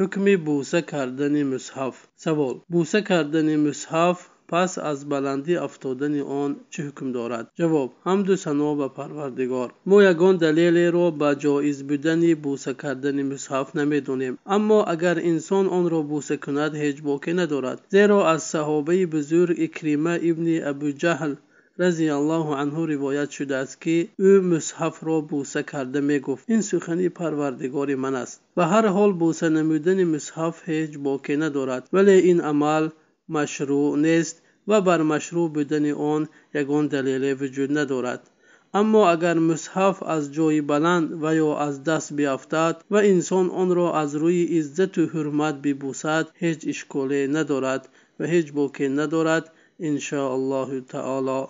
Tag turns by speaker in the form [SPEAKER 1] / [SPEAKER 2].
[SPEAKER 1] ҳукми буса кардани мусҳаф савол буса кардани мусҳаф пас аз баландӣ афтодани он чӣ ҳукм дорад ҷавоб ҳамду сано ба парвардигор мо ягон далелеро ба ҷоиз будани буса кардани мусҳаф намедонем аммо агар инсон онро буса кунад ҳеҷ боке надорад зеро аз саҳобаи бузург икрима ибни абуҷаҳл رضی الله عنه روایت شده است که او مصحف را بوسه کرده می گفت این سخنی پروردگار من است و هر حال بوسه نمودن مصحف هیچ باکی ندارد ولی این عمل مشروع نیست و بر مشروع بودن آن یگان دلیل وجود ندارد اما اگر مصحف از جای بلند و یا از دست بیافتد و انسان آن را از روی عزت و حرمت ببوسد هیچ اشکالی ندارد و هیچ باکی ندارد ان شاء الله تعالی